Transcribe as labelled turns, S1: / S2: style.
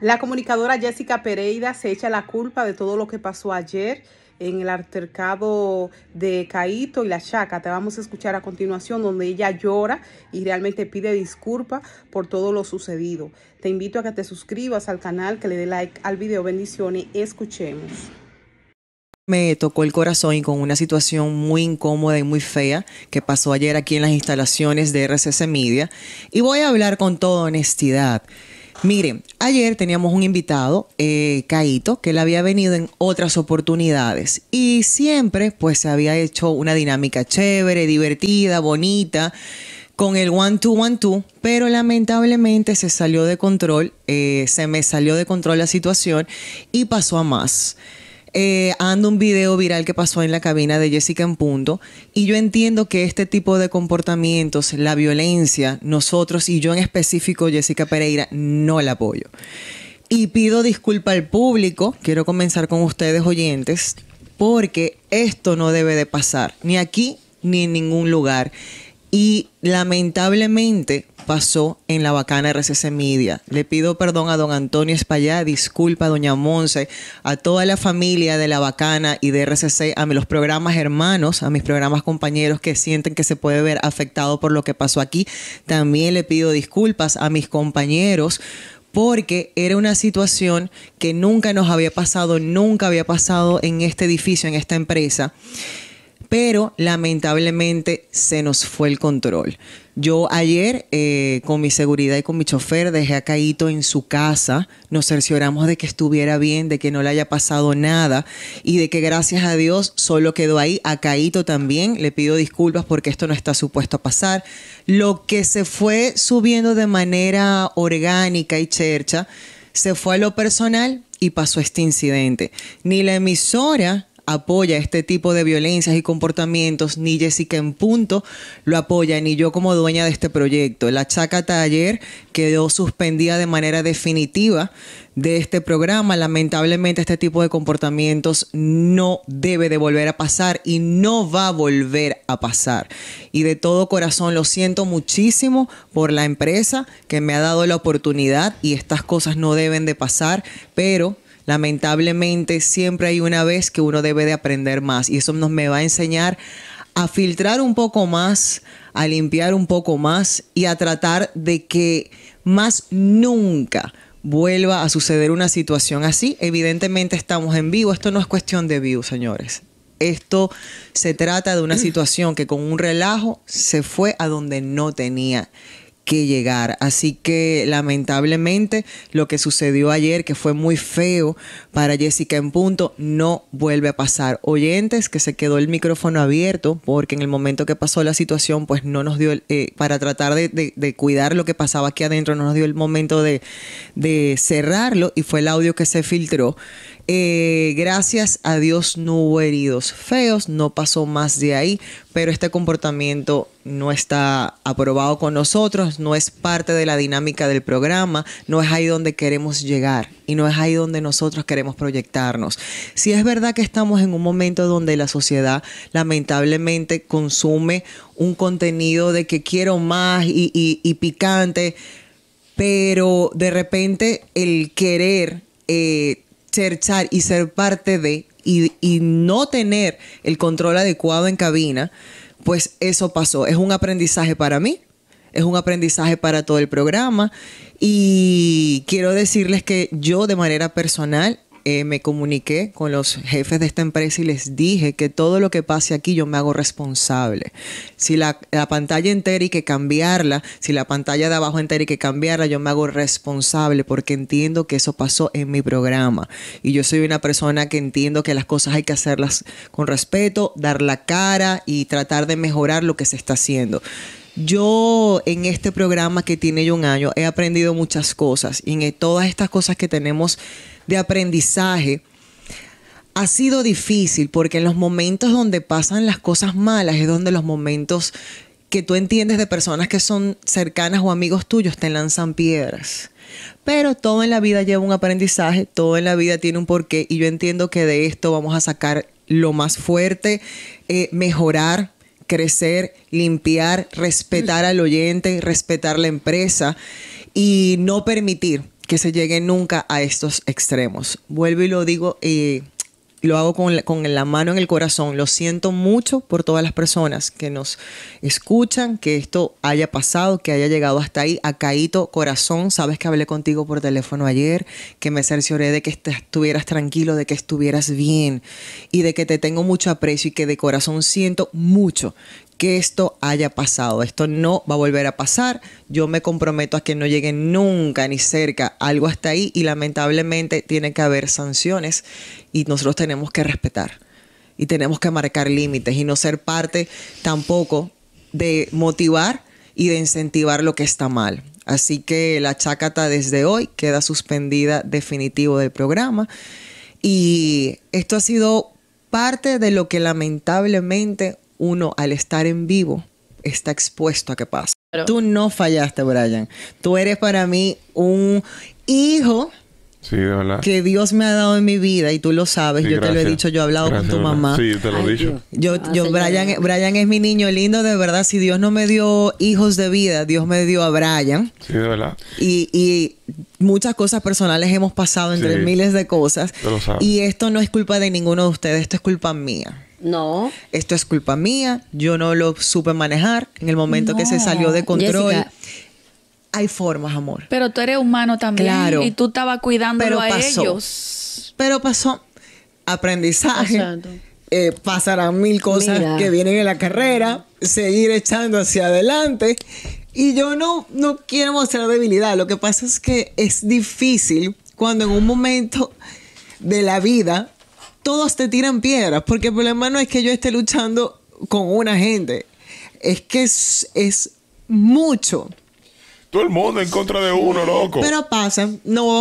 S1: La comunicadora Jessica Pereira se echa la culpa de todo lo que pasó ayer en el altercado de Caito y la Chaca. Te vamos a escuchar a continuación donde ella llora y realmente pide disculpas por todo lo sucedido. Te invito a que te suscribas al canal, que le dé like al video. Bendiciones. Escuchemos. Me tocó el corazón con una situación muy incómoda y muy fea que pasó ayer aquí en las instalaciones de RCC Media. Y voy a hablar con toda honestidad. Miren, ayer teníamos un invitado, eh, Caito, que él había venido en otras oportunidades y siempre pues se había hecho una dinámica chévere, divertida, bonita, con el one to one two pero lamentablemente se salió de control, eh, se me salió de control la situación y pasó a más. Eh, ando un video viral que pasó en la cabina de Jessica en punto y yo entiendo que este tipo de comportamientos, la violencia, nosotros y yo en específico, Jessica Pereira, no la apoyo. Y pido disculpa al público, quiero comenzar con ustedes oyentes, porque esto no debe de pasar, ni aquí ni en ningún lugar. Y lamentablemente pasó en la bacana RCC Media. Le pido perdón a don Antonio Espallá, disculpa a doña Monse, a toda la familia de la bacana y de RCC, a los programas hermanos, a mis programas compañeros que sienten que se puede ver afectado por lo que pasó aquí. También le pido disculpas a mis compañeros porque era una situación que nunca nos había pasado, nunca había pasado en este edificio, en esta empresa pero lamentablemente se nos fue el control. Yo ayer eh, con mi seguridad y con mi chofer dejé a Caito en su casa, nos cercioramos de que estuviera bien, de que no le haya pasado nada y de que gracias a Dios solo quedó ahí. A Caito también le pido disculpas porque esto no está supuesto a pasar. Lo que se fue subiendo de manera orgánica y chercha se fue a lo personal y pasó este incidente. Ni la emisora apoya este tipo de violencias y comportamientos, ni Jessica en punto lo apoya, ni yo como dueña de este proyecto. La Chaca Taller quedó suspendida de manera definitiva de este programa. Lamentablemente este tipo de comportamientos no debe de volver a pasar y no va a volver a pasar. Y de todo corazón lo siento muchísimo por la empresa que me ha dado la oportunidad y estas cosas no deben de pasar, pero Lamentablemente siempre hay una vez que uno debe de aprender más y eso nos me va a enseñar a filtrar un poco más, a limpiar un poco más y a tratar de que más nunca vuelva a suceder una situación así. Evidentemente estamos en vivo, esto no es cuestión de vivo, señores. Esto se trata de una situación que con un relajo se fue a donde no tenía que llegar. Así que lamentablemente lo que sucedió ayer, que fue muy feo para Jessica en punto, no vuelve a pasar. Oyentes, que se quedó el micrófono abierto, porque en el momento que pasó la situación, pues no nos dio, eh, para tratar de, cuidar lo que pasaba aquí adentro, no nos dio el momento de, cerrarlo y fue el audio que se filtró. Eh, gracias a Dios no hubo heridos feos, no pasó más de ahí, pero este comportamiento no está aprobado con nosotros, no es parte de la dinámica del programa, no es ahí donde queremos llegar y no es ahí donde nosotros queremos proyectarnos. Si es verdad que estamos en un momento donde la sociedad lamentablemente consume un contenido de que quiero más y, y, picante, pero de repente el querer eh, y ser parte de y, y no tener el control adecuado en cabina, pues eso pasó. Es un aprendizaje para mí, es un aprendizaje para todo el programa y quiero decirles que yo de manera personal eh, me comuniqué con los jefes de esta empresa y les dije que todo lo que pase aquí yo me hago responsable. Si la, la, pantalla entera hay que cambiarla, si la pantalla de abajo entera hay que cambiarla, yo me hago responsable porque entiendo que eso pasó en mi programa. Y yo soy una persona que entiendo que las cosas hay que hacerlas con respeto, dar la cara y tratar de mejorar lo que se está haciendo. Yo en este programa que tiene yo un año he aprendido muchas cosas y en todas estas cosas que tenemos de aprendizaje ha sido difícil porque en los momentos donde pasan las cosas malas es donde los momentos que tú entiendes de personas que son cercanas o amigos tuyos te lanzan piedras. Pero todo en la vida lleva un aprendizaje, todo en la vida tiene un porqué y yo entiendo que de esto vamos a sacar lo más fuerte, eh, mejorar crecer, limpiar, respetar al oyente, respetar la empresa y no permitir que se llegue nunca a estos extremos. Vuelvo y lo digo eh, lo hago con la, con la, mano en el corazón. Lo siento mucho por todas las personas que nos escuchan, que esto haya pasado, que haya llegado hasta ahí. Acaíto, corazón, sabes que hablé contigo por teléfono ayer, que me cercioré de que estuvieras tranquilo, de que estuvieras bien y de que te tengo mucho aprecio y que de corazón siento mucho que esto haya pasado. Esto no va a volver a pasar. Yo me comprometo a que no llegue nunca ni cerca algo hasta ahí y lamentablemente tiene que haber sanciones y nosotros tenemos que respetar y tenemos que marcar límites y no ser parte tampoco de motivar y de incentivar lo que está mal. Así que la chácata desde hoy queda suspendida definitivo del programa. Y esto ha sido parte de lo que lamentablemente uno al estar en vivo está expuesto a que pase. Tú no fallaste, Brian. Tú eres para mí un hijo que Dios me ha dado en mi vida y tú lo sabes, yo te lo he dicho, yo he hablado con tu mamá. Sí, te lo he dicho. Ah, Brian, es mi niño lindo, de verdad, si Dios no me dio hijos de vida, Dios me dio a Brian. Sí, de verdad. Y, muchas cosas personales hemos pasado entre miles de cosas. Y esto no es culpa de ninguno de ustedes, esto es culpa mía. No. Esto es culpa mía, yo no lo supe manejar en el momento que se salió de control. Hay formas, amor. Pero tú eres humano también. Claro. Y tú estabas cuidando a ellos. Pero pasó aprendizaje. Eh, pasarán mil cosas que vienen en la carrera, seguir echando hacia adelante. Y yo no, no quiero mostrar debilidad. Lo que pasa es que es difícil cuando en un momento de la vida todos te tiran piedras, porque el problema no es que yo esté luchando con una gente, es que es, mucho. Todo el mundo en contra de uno, loco. Pero pasa, no.